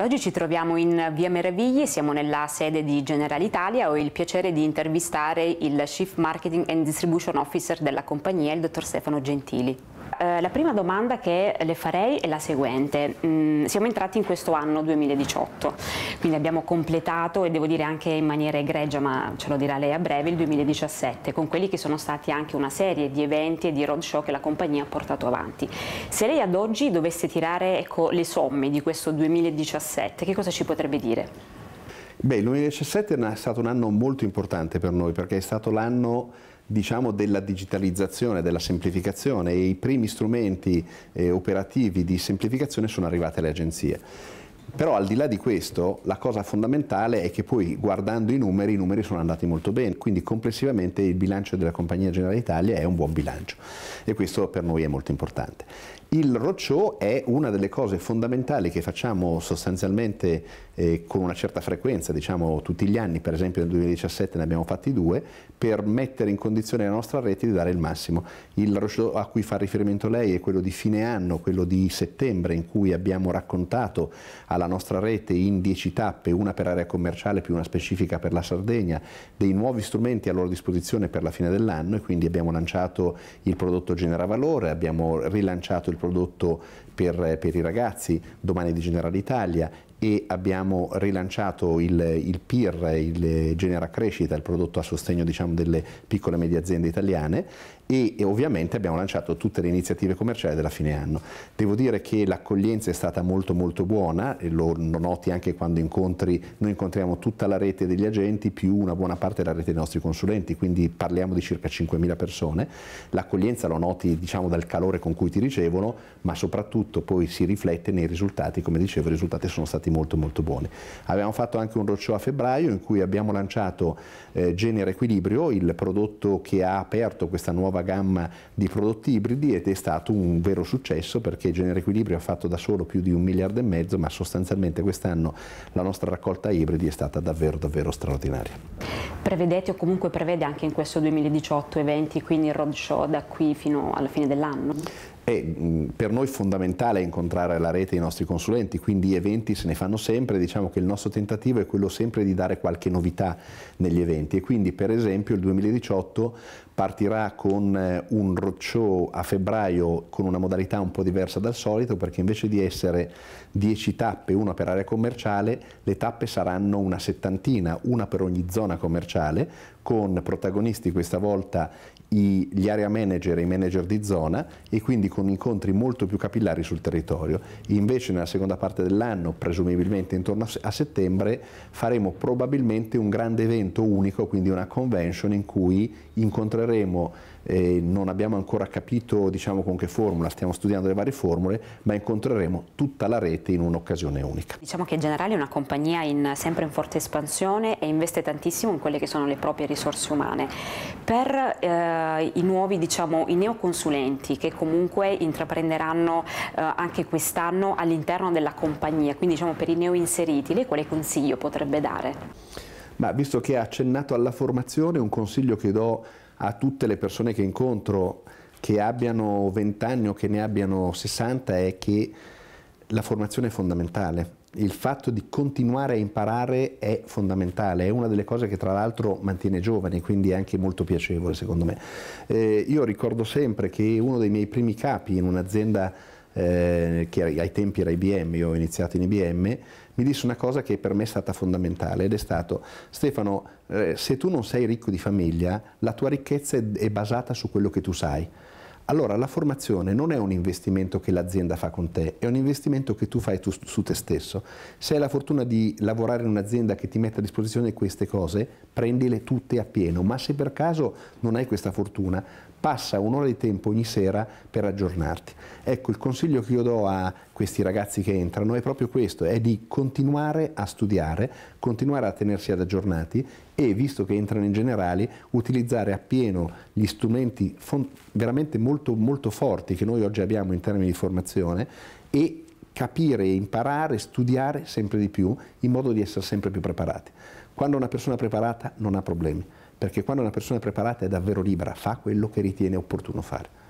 Oggi ci troviamo in Via Meravigli, siamo nella sede di General Italia. Ho il piacere di intervistare il Chief Marketing and Distribution Officer della compagnia, il dottor Stefano Gentili eh, la prima domanda che le farei è la seguente. Mm, siamo entrati in questo anno 2018, quindi abbiamo completato e devo dire anche in maniera egregia, ma ce lo dirà lei a breve, il 2017, con quelli che sono stati anche una serie di eventi e di roadshow che la compagnia ha portato avanti. Se lei ad oggi dovesse tirare ecco, le somme di questo 2017, che cosa ci potrebbe dire? Beh, il 2017 è stato un anno molto importante per noi perché è stato l'anno diciamo, della digitalizzazione, della semplificazione e i primi strumenti eh, operativi di semplificazione sono arrivati alle agenzie. Però al di là di questo, la cosa fondamentale è che poi guardando i numeri, i numeri sono andati molto bene, quindi complessivamente il bilancio della Compagnia Generale Italia è un buon bilancio e questo per noi è molto importante. Il rocciò è una delle cose fondamentali che facciamo sostanzialmente eh, con una certa frequenza, diciamo tutti gli anni, per esempio nel 2017 ne abbiamo fatti due, per mettere in condizione la nostra rete di dare il massimo. Il rocciò a cui fa riferimento lei è quello di fine anno, quello di settembre, in cui abbiamo raccontato alla nostra rete in dieci tappe, una per area commerciale più una specifica per la Sardegna, dei nuovi strumenti a loro disposizione per la fine dell'anno e quindi abbiamo lanciato il prodotto Genera Valore, abbiamo rilanciato il prodotto per, per i ragazzi, domani di General Italia e abbiamo rilanciato il, il PIR, il Genera Crescita, il prodotto a sostegno diciamo, delle piccole e medie aziende italiane e, e, ovviamente abbiamo lanciato tutte le iniziative commerciali della fine anno. Devo dire che l'accoglienza è stata molto molto buona, e lo noti anche quando incontri, noi incontriamo tutta la rete degli agenti più una buona parte della rete dei nostri consulenti, quindi parliamo di circa 5.000 persone, l'accoglienza lo noti diciamo dal calore con cui ti ricevono, ma soprattutto poi si riflette nei risultati, come dicevo i risultati sono stati molto molto buoni. Abbiamo fatto anche un roccio a febbraio in cui abbiamo lanciato eh, Genere Equilibrio, il prodotto che ha aperto questa nuova nuova gamma di prodotti ibridi ed è stato un vero successo perché Genere Equilibrio ha fatto da solo più di un miliardo e mezzo, ma sostanzialmente quest'anno la nostra raccolta ibridi è stata davvero davvero straordinaria. Prevedete o comunque prevede anche in questo 2018 eventi, quindi il roadshow da qui fino alla fine dell'anno? è per noi fondamentale incontrare la rete dei nostri consulenti, quindi eventi se ne fanno sempre, diciamo che il nostro tentativo è quello sempre di dare qualche novità negli eventi e quindi per esempio il 2018 partirà con eh, un roadshow a febbraio con una modalità un po' diversa dal solito perché invece di essere 10 tappe, una per area commerciale, le tappe saranno una settantina, una per ogni zona commerciale, con protagonisti questa volta gli area manager e i manager di zona e quindi con incontri molto più capillari sul territorio. Invece nella seconda parte dell'anno, presumibilmente intorno a settembre, faremo probabilmente un grande evento unico, quindi una convention in cui incontreremo eh, non abbiamo ancora capito diciamo, con che formula, stiamo studiando le varie formule, ma incontreremo tutta la rete in un'occasione unica. Diciamo che in generale è una compagnia in, sempre in forte espansione e investe tantissimo in quelle che sono le proprie risorse umane. Per eh, i nuovi, diciamo, i neoconsulenti che comunque intraprenderanno eh, anche quest'anno all'interno della compagnia, quindi diciamo, per i neoinseriti, lei quale consiglio potrebbe dare? Ma visto che ha accennato alla formazione, un consiglio che do a tutte le persone che incontro che abbiano 20 anni o che ne abbiano 60 è che la formazione è fondamentale. Il fatto di continuare a imparare è fondamentale, è una delle cose che tra l'altro mantiene giovani, quindi è anche molto piacevole secondo me. Eh, io ricordo sempre che uno dei miei primi capi in un'azienda eh, che ai tempi era IBM, io ho iniziato in IBM, mi disse una cosa che per me è stata fondamentale ed è stato Stefano, eh, se tu non sei ricco di famiglia, la tua ricchezza è basata su quello che tu sai. Allora la formazione non è un investimento che l'azienda fa con te, è un investimento che tu fai tu, su te stesso. Se hai la fortuna di lavorare in un'azienda che ti mette a disposizione queste cose, prendile tutte a pieno, ma se per caso non hai questa fortuna, passa un'ora di tempo ogni sera per aggiornarti. Ecco, il consiglio che io do a questi ragazzi che entrano è proprio questo, è di continuare a studiare, continuare a tenersi ad aggiornati e, visto che entrano in generali, utilizzare appieno gli strumenti veramente molto, molto forti che noi oggi abbiamo in termini di formazione e capire, imparare, studiare sempre di più in modo di essere sempre più preparati. Quando una persona è preparata non ha problemi perché quando una persona è preparata è davvero libera, fa quello che ritiene opportuno fare.